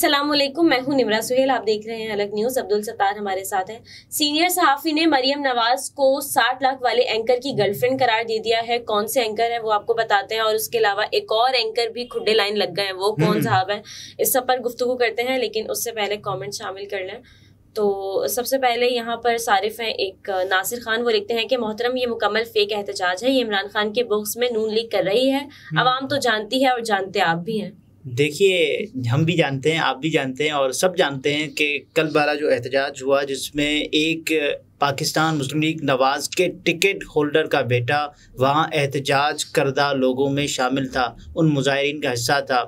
असलम मैं हूं निमरा सुहेल आप देख रहे हैं अलग न्यूज़ अब्दुल सत्तार हमारे साथ हैं सीनियर सहाफ़ी ने मरियम नवाज को 60 लाख वाले एंकर की गर्लफ्रेंड करार दे दिया है कौन से एंकर है वो आपको बताते हैं और उसके अलावा एक और एंकर भी खुडे लाइन लग गए हैं वो कौन हम्म। साहब हैं इस सब पर गुफ्तु करते हैं लेकिन उससे पहले कॉमेंट शामिल कर लें तो सबसे पहले यहाँ पर सारिफ हैं एक नासिर खान वो लिखते हैं कि मोहतरम ये मुकम्मल फेक एहतजाज है ये इमरान खान के बुक्स में नून लीक कर रही है हम्म। आवाम तो जानती है और जानते आप भी हैं देखिए हम भी जानते हैं आप भी जानते हैं और सब जानते हैं कि कल बारह जो एहतजाज हुआ जिसमें एक पाकिस्तान मुस्लिम लीग नवाज के टिकट होल्डर का बेटा वहाँ एहतजाज करदा लोगों में शामिल था उन मुजाहरीन का हिस्सा था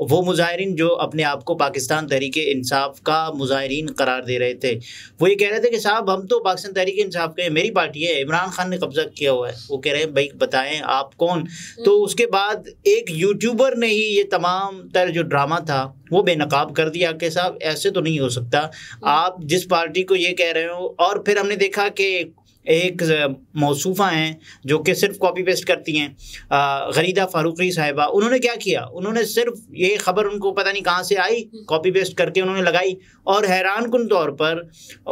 वो मुजाहरीन जो अपने आप को पाकिस्तान तहरीक इंसाफ का मुजाहरीन करार दे रहे थे वो ये कह रहे थे कि साहब हम तो पाकिस्तान तहरीक इंसाफ के मेरी पार्टी है इमरान खान ने कब्जा किया हुआ है वो कह रहे हैं भाई बताएं आप कौन हम्म। तो उसके बाद एक यूट्यूबर ने ही ये तमाम तर जो ड्रामा था वो बेनकाब कर दिया कि साहब ऐसे तो नहीं हो सकता हम्म। आप जिस पार्टी को ये कह रहे हो और फिर हमने देखा कि एक मौसूफ़ा हैं जो कि सिर्फ कॉपी पेस्ट करती हैं गरीदा फारूकी साहिबा उन्होंने क्या किया उन्होंने सिर्फ ये खबर उनको पता नहीं कहाँ से आई कॉपी पेस्ट करके उन्होंने लगाई और हैरान कन तौर पर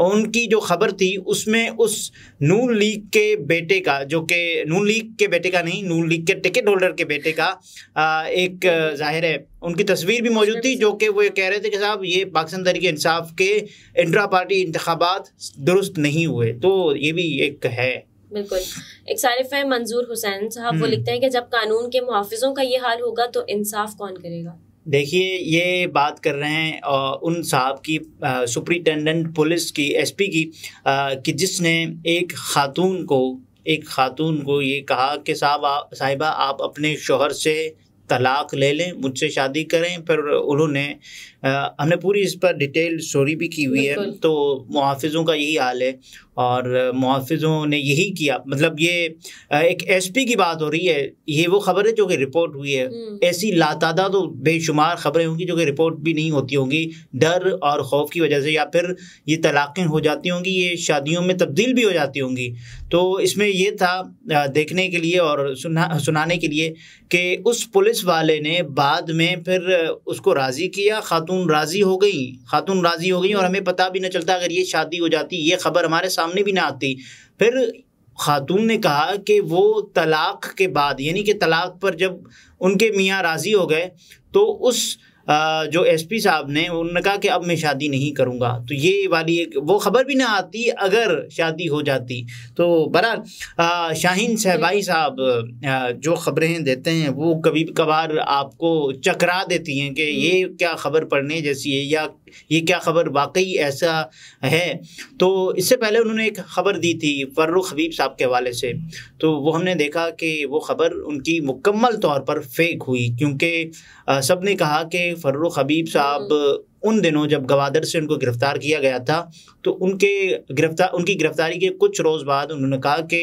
उनकी जो खबर थी उसमें उस नून लीग के बेटे का जो कि नून लीग के बेटे का नहीं नून लीग के टिकट होल्डर के बेटे का एक जाहिर है उनकी तस्वीर भी मौजूद थी जो कि वो ये कह रहे थे कि साहब ये पाकिस्तान तरीके इंसाफ के इंट्रा पार्टी इंतबात दुरुस्त नहीं हुए तो ये भी एक है बिल्कुल एक सारिफ है मंजूर हुसैन साहब वो हम्म। लिखते हैं कि जब कानून के मुहाफिजों का ये हाल होगा तो इंसाफ कौन करेगा देखिए ये बात कर रहे हैं आ, उन साहब की सुप्रिटेंडेंट पुलिस की एसपी की आ, कि जिसने एक खातून को एक खातून को ये कहा कि साहब साहिबा आप अपने शोहर से तलाक ले लें मुझसे शादी करें फिर उन्होंने हमने पूरी इस पर डिटेल स्टोरी भी की हुई है तो मुहाफ़ों का यही हाल है और मुहाफ़ों ने यही किया मतलब ये एक एसपी की बात हो रही है ये वो खबर है जो कि रिपोर्ट हुई है हम्म। ऐसी लातादा तो बेशुमार खबरें होंगी जो कि रिपोर्ट भी नहीं होती होंगी डर और खौफ की वजह से या फिर ये तलाक़ें हो जाती होंगी ये शादियों में तब्दील भी हो जाती होंगी तो इसमें ये था देखने के लिए और सुना सुनाने के लिए कि उस पुलिस वाले ने बाद में फिर उसको राज़ी किया खातून खातून राज़ी हो गई खातून राज़ी हो गई और हमें पता भी ना चलता अगर ये शादी हो जाती ये खबर हमारे सामने भी ना आती फिर खातून ने कहा कि वो तलाक के बाद यानी कि तलाक पर जब उनके मियाँ राज़ी हो गए तो उस जो एसपी साहब ने उन्होंने कहा कि अब मैं शादी नहीं करूँगा तो ये वाली एक वो खबर भी ना आती अगर शादी हो जाती तो बहरहाल शाहीन सहबाई साहब जो खबरें देते हैं वो कभी कभार आपको चकरा देती हैं कि हम्म। ये क्या खबर पढ़ने जैसी है या ये क्या खबर वाकई ऐसा है तो इससे पहले उन्होंने एक ख़बर दी थी फर्रुख हबीब साहब के हवाले से तो वो हमने देखा कि वो ख़बर उनकी मुकम्मल तौर पर फेक हुई क्योंकि सब ने कहा कि फर्रुख हबीब साहब उन दिनों जब गवादर से उनको गिरफ्तार किया गया था तो उनके गिरफ्तार उनकी गिरफ्तारी के कुछ रोज़ बाद उन्होंने कहा कि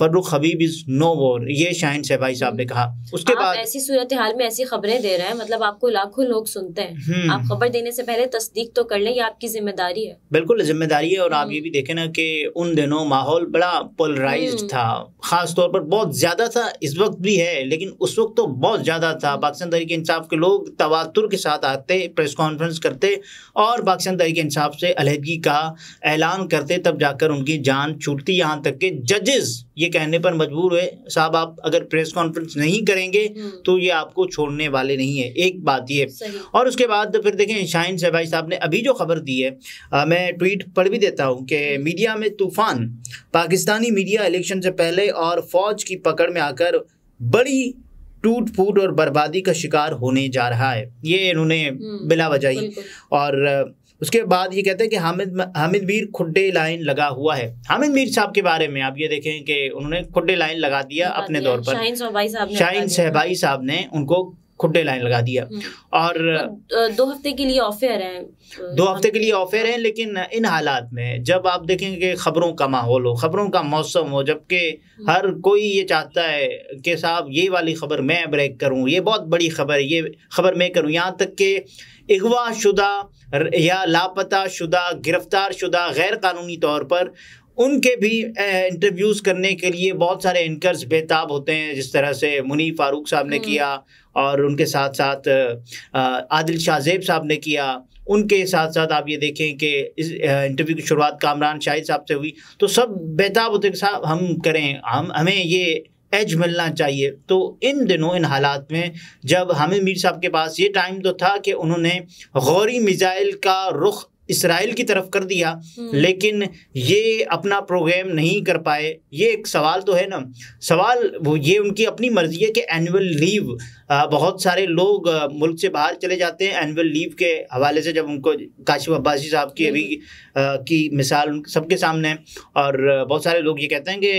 Farrukh Habib is no war ये शाहिन सहबाई साहब ने कहा उसके बाद ऐसी सूरत हाल में ऐसी खबरें दे रहे हैं मतलब आपको लाखों लोग सुनते हैं हम्म। आप खबर देने से पहले तस्दीक तो कर ले आपकी जिम्मेदारी है बिल्कुल जिम्मेदारी है और आप ये हम्म। भी देखें ना कि उन दिनों माहौल बड़ा पोलराइज हम्म। था खास तौर पर बहुत ज़्यादा था इस वक्त भी है लेकिन उस वक्त तो बहुत ज़्यादा था पाकिस्तान तरीके इंसाफ के लोग तवातुर के साथ आते प्रेस कॉन्फ्रेंस करते और पाकिस्तान तहरीक इंसाफ से अलहदगी का ऐलान करते तब जाकर उनकी जान छूटती यहाँ तक के जजेस ये कहने पर मजबूर हुए साहब आप अगर प्रेस कॉन्फ्रेंस नहीं करेंगे हम्म। तो ये आपको छोड़ने वाले नहीं है एक बात ये और उसके बाद फिर देखें शाहिन सहबाई साहब ने अभी जो खबर दी है आ, मैं ट्वीट पढ़ भी देता हूँ कि मीडिया में तूफान पाकिस्तानी मीडिया इलेक्शन से पहले और फौज की पकड़ में आकर बड़ी टूट फूट और बर्बादी का शिकार होने जा रहा है ये इन्होंने हम्म, बिला वजह ही और उसके बाद ये कहते हैं कि हामिद हामिद मीर खुडे लाइन लगा हुआ है हामिद मीर साहब के बारे में आप ये देखें कि उन्होंने खुडे लाइन लगा दिया अपने दौर पर शाहिन सहबाई साहब ने उनको खुडे लाइन लगा दिया हम्म। और दो हफ्ते के लिए ऑफेयर है दो हफ्ते के लिए ऑफेयर है हाँ। लेकिन इन हालात में जब आप देखेंगे कि खबरों का माहौल हो खबरों का मौसम हो जबकि हम्म। हर कोई ये चाहता है कि साहब ये वाली खबर मैं ब्रेक करूं ये बहुत बड़ी खबर है ये खबर मैं करूं यहाँ तक कि अगवा शुदा या लापता शुदा गिरफ्तार शुदा गैर कानूनी तौर पर उनके भी इंटरव्यूज़ करने के लिए बहुत सारे एंकर्स बेताब होते हैं जिस तरह से मुनी फारूक साहब ने हम्म। किया और उनके साथ साथ आदिल शाहजेब साहब ने किया उनके साथ साथ आप ये देखें कि इस इंटरव्यू की शुरुआत कामरान शाहिद साहब से हुई तो सब बेताब होते साहब हम करें हम हमें ये एज मिलना चाहिए तो इन दिनों इन हालात में जब हमें मीर साहब के पास ये टाइम तो था कि उन्होंने गौरी मिज़ाइल का रुख इसराइल की तरफ कर दिया हम्म। लेकिन ये अपना प्रोग्राम नहीं कर पाए ये एक सवाल तो है ना सवाल वो ये उनकी अपनी मर्जी है कि एनुअल लीव बहुत सारे लोग मुल्क से बाहर चले जाते हैं एनुअल लीव के हवाले से जब उनको काशिफ अब्बासी साहब की अभी हम्म। की मिसाल सबके सामने है और बहुत सारे लोग ये कहते हैं कि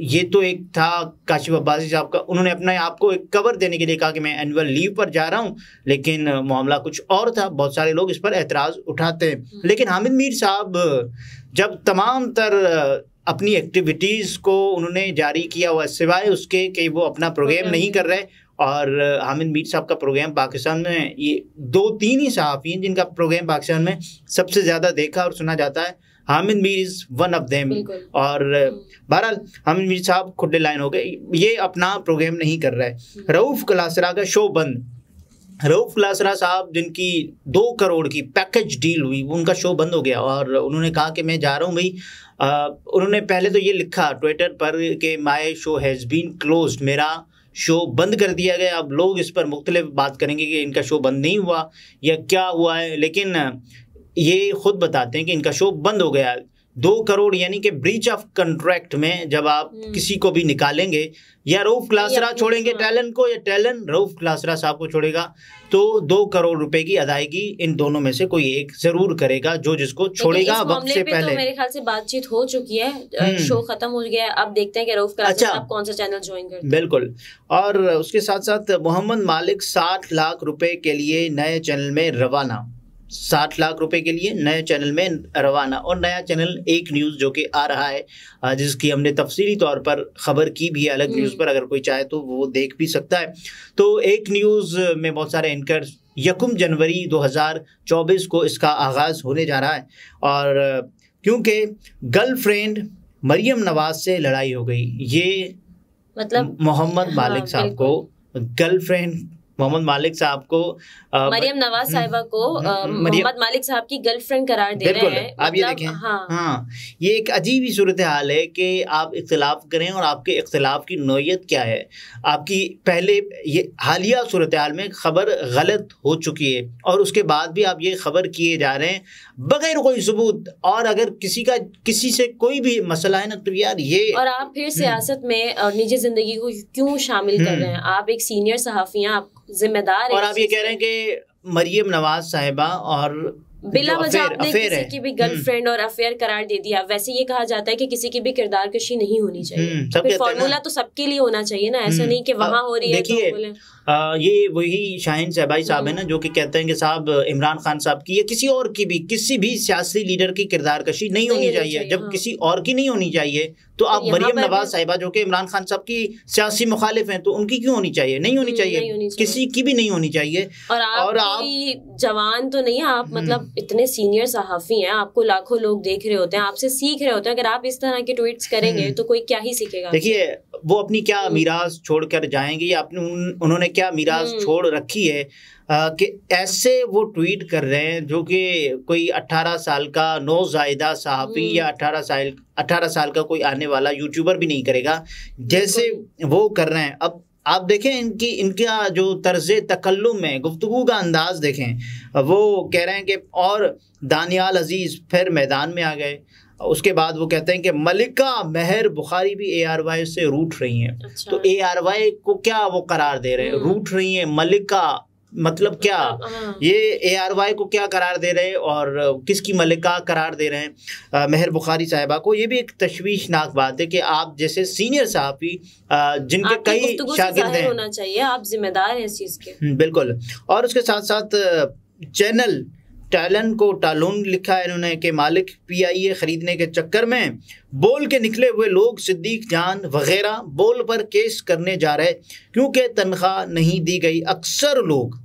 ये तो एक था काशिफ अब्बासी साहब का उन्होंने अपने आप को एक कवर देने के लिए कहा कि मैं एनुअल लीव पर जा रहा हूँ लेकिन मामला कुछ और था बहुत सारे लोग इस पर एतराज़ उठाते हैं हम्म। लेकिन हामिद मीर साहब जब तमाम तर अपनी एक्टिविटीज़ को उन्होंने जारी किया हुआ सिवाय उसके कि वो अपना प्रोग्राम नहीं कर रहे और हामिद मीर साहब का प्रोग्राम पाकिस्तान में ये दो तीन ही सहाफ़ी हैं जिनका प्रोग्राम पाकिस्तान में सबसे ज़्यादा देखा और सुना जाता है Hamid Mir is one of them और बहरहाल हामिद मीर साहब खुडे लाइन हो गए ये अपना प्रोग्राम नहीं कर रहा है रऊफ़ कलासरा का शो बंद रऊफ कलासरा साहब जिनकी दो करोड़ की पैकेज डील हुई उनका शो बंद हो गया और उन्होंने कहा कि मैं जा रहा हूँ भाई उन्होंने पहले तो ये लिखा ट्विटर पर कि my show has been close मेरा शो बंद कर दिया गया अब लोग इस पर मुख्तलिफ बात करेंगे कि इनका शो बंद नहीं हुआ या क्या हुआ है लेकिन ये खुद बताते हैं कि इनका शो बंद हो गया दो करोड़ यानी कि ब्रीच ऑफ कॉन्ट्रैक्ट में जब आप हम्म। किसी को भी निकालेंगे या रऊफ क्लासरा छोड़ेंगे हाँ। टैलेंट को या टैलेंट रऊफ क्लासरा साहब को छोड़ेगा तो दो करोड़ रुपए की अदायगी इन दोनों में से कोई एक जरूर करेगा जो जिसको छोड़ेगा वक्त से तो पहले तो मेरे ख्याल से बातचीत हो चुकी है हम्म। शो खत्म हो गया अब देखते हैं कि रऊफ क्लासरा अच्छा, कौन सा चैनल ज्वाइन कर बिल्कुल और उसके साथ साथ मोहम्मद मालिक साठ लाख रुपए के लिए नए चैनल में रवाना साठ लाख रुपए के लिए नए चैनल में रवाना और नया चैनल एक न्यूज़ जो कि आ रहा है जिसकी हमने तफसीली तौर पर खबर की भी है अलग हम्म। न्यूज़ पर अगर कोई चाहे तो वो देख भी सकता है तो एक न्यूज़ में बहुत सारे एंकर यकुम जनवरी 2024 को इसका आगाज़ होने जा रहा है और क्योंकि गर्लफ्रेंड मरियम नवाज से लड़ाई हो गई ये मतलब मोहम्मद हाँ, मालिक साहब को गर्लफ्रेंड मोहम्मद मालिक साहब को मरियम नवाज हम्म, साहिबा को हम्म, मोहम्मद मालिक साहब की गर्लफ्रेंड करार दे रहे हैं आप ये मतलब देखें हाँ।, हाँ, ये एक अजीब ही सूरत हाल है कि आप इख्तलाफ करें और आपके इख्तलाफ की नोयत क्या है आपकी पहले ये हालिया सूरत हाल में खबर गलत हो चुकी है और उसके बाद भी आप ये खबर किए जा रहे हैं बगैर कोई सबूत और अगर किसी का किसी से कोई भी मसला है ना तो यार ये और आप फिर हम्म। सियासत में और निजी जिंदगी को क्यों शामिल कर रहे हैं आप एक सीनियर सहाफिया आप जिम्मेदार और आप ये कह रहे हैं कि मरियम नवाज साहिबा और बिला वजह आपने किसी की भी गर्लफ्रेंड हम्म। और अफेयर करार दे दिया वैसे ये कहा जाता है कि किसी की भी किरदार कशी नहीं होनी चाहिए फॉर्मूला हम्म, तो सबके लिए होना चाहिए ना ऐसा हम्म। नहीं कि वहाँ हो रही है तो आ, ये वही शाहिन सहबाई साहब है ना जो कि कहते हैं कि साहब इमरान खान साहब की या किसी और की भी किसी भी सियासी लीडर की किरदार कशी नहीं होनी चाहिए जब हाँ। किसी और की नहीं होनी चाहिए तो आप मरियम नवाज साहिबा जो कि इमरान खान साहब की सियासी मुखालिफ हैं तो उनकी क्यों होनी चाहिए नहीं होनी चाहिए किसी की भी नहीं होनी चाहिए और आप जवान तो नहीं है आप मतलब इतने सीनियर सहाफ़ी हैं आपको लाखों लोग देख रहे होते हैं आपसे सीख रहे होते हैं अगर आप इस तरह के ट्वीट्स करेंगे हम्म। तो कोई क्या ही सीखेगा देखिए वो अपनी क्या हम्म। मीराज छोड़ कर जाएंगे या अपनी उन, उन्होंने क्या मीराज हम्म। छोड़ रखी है आ, कि ऐसे वो ट्वीट कर रहे हैं जो कि कोई 18 साल का नौ जायदा सहाफ़ी या 18 साल 18 साल का कोई आने वाला यूट्यूबर भी नहीं करेगा जैसे वो कर रहे हैं अब आप देखें इनकी इनका जो तर्ज तकल्लुम है गुफ्तु का अंदाज़ देखें वो कह रहे हैं कि और दानियाल अजीज़ फिर मैदान में आ गए उसके बाद वो कहते हैं कि मलिका महर बुखारी भी ए आर वाई से रूठ रही हैं अच्छा। तो ए आर वाई को क्या वो करार दे रहे हैं हम्म। रूठ रही हैं मलिका मतलब क्या हाँ, हाँ। ये ए आर वाई को क्या करार दे रहे हैं और किसकी मलिका करार दे रहे हैं मेहर बुखारी साहिबा को ये भी एक तश्वीशनाक बात है कि आप जैसे सीनियर साहबी जिनके कई शागिर्द हैं होना चाहिए आप जिम्मेदार हैं इस चीज़ के हम्म, बिल्कुल और उसके साथ साथ चैनल टैलन को टालून लिखा है इन्होंने के मालिक पी आई ए e ख़रीदने के चक्कर में बोल के निकले हुए लोग सिद्दीक जान वगैरह बोल पर केस करने जा रहे क्योंकि तनख्वाह नहीं दी गई अक्सर लोग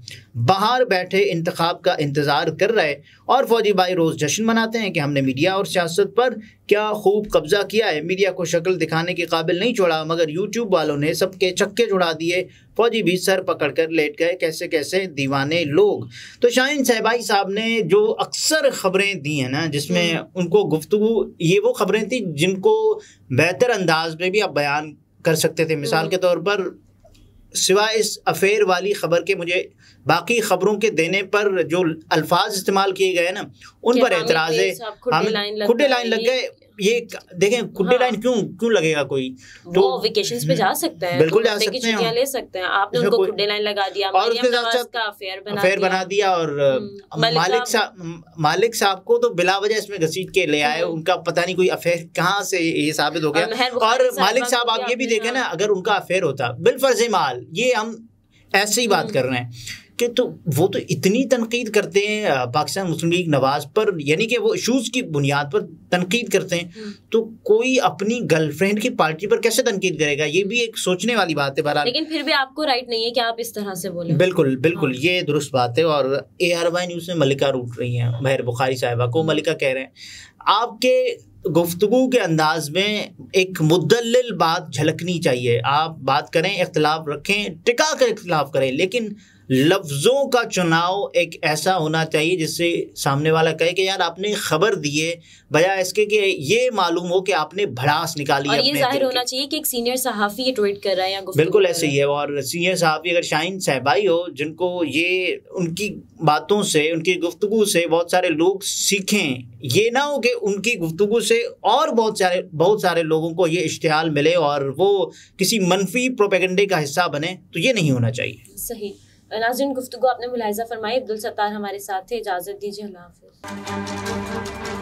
बाहर बैठे इंतखब का इंतज़ार कर रहे और फौजी भाई रोज़ जश्न मनाते हैं कि हमने मीडिया और सियासत पर क्या खूब कब्ज़ा किया है मीडिया को शक्ल दिखाने के काबिल नहीं छोड़ा मगर यूट्यूब वालों ने सबके चक्के जुड़ा दिए फौजी भी सर पकड़ कर लेट गए कैसे कैसे दीवाने लोग तो शाहिन सहबाई साहब ने जो अक्सर खबरें दी हैं ना जिसमें हम्म। उनको गुफ्तु ये वो खबरें थी जिनको बेहतर अंदाज में भी आप बयान कर सकते थे मिसाल के हम्म। तौर पर सिवा इस अफेयर वाली ख़बर के मुझे बाकी ख़बरों के देने पर जो अल्फाज इस्तेमाल किए गए ना उन पर एतराज़ है खुटे लाइन लग गए ये देखें गुड्डे लाइन हाँ। क्यों क्यों लगेगा कोई तो वेकेशन पे जा सकते हैं बिल्कुल जा सकते हैं ले सकते हैं आपने अच्छा, उनको गुड्डे लाइन लगा दिया और उसके साथ साथ का अफेयर बना अफेयर बना दिया और हम्म, मालिक साहब मालिक साहब को तो बिला वजह इसमें घसीट के ले आए हम्म। उनका पता नहीं कोई अफेयर कहाँ से ये साबित हो गया और मालिक साहब आप ये भी देखे ना अगर उनका अफेयर होता बिलफर्ज माल ये हम ऐसे ही बात हम्म। कर रहे हैं कि तो वो तो इतनी तनकीद करते हैं पाकिस्तान मुस्लिम लीग नवाज पर यानी कि वो इशूज़ की बुनियाद पर तनकीद करते हैं हम्म। तो कोई अपनी गर्लफ्रेंड की पार्टी पर कैसे तनकीद करेगा ये भी एक सोचने वाली बात है बहरहाल लेकिन फिर भी आपको राइट नहीं है कि आप इस तरह से बोले बिल्कुल बिल्कुल हाँ। ये दुरुस्त बात है और ए आर वाई न्यूज़ में मलिका रूट रही हैं महर बुखारी साहिबा को मलिका कह रहे हैं आपके गुफ्तु के अंदाज में एक मुदल बात झलकनी चाहिए आप बात करें इख्तलाफ रखें टिका कर इख्तलाफ करें लेकिन लफ्ज़ों का चुनाव एक ऐसा होना चाहिए जिससे सामने वाला कहे कि यार आपने खबर दिए बजाय इसके कि ये मालूम हो कि आपने भड़ास निकाली और ये जाहिर होना चाहिए कि एक सीनियर सहाफ़ी ट्वीट कर रहा है या बिल्कुल ऐसे ही है और सीनियर सहाफ़ी अगर शाहिन सहबाई हो जिनको ये उनकी बातों से उनकी गुफ्तु से बहुत सारे लोग सीखें ये ना हो कि उनकी गुफ्तु से और बहुत सारे बहुत सारे लोगों को ये इश्तहाल मिले और वो किसी मनफी प्रोपेगेंडे का हिस्सा बने तो ये नहीं होना चाहिए सही नाजिन गुफ्तु आपने मुलायजा फरमाई अब्दुल सत्तार हमारे साथ थे इजाज़त दीजिए अल्लाह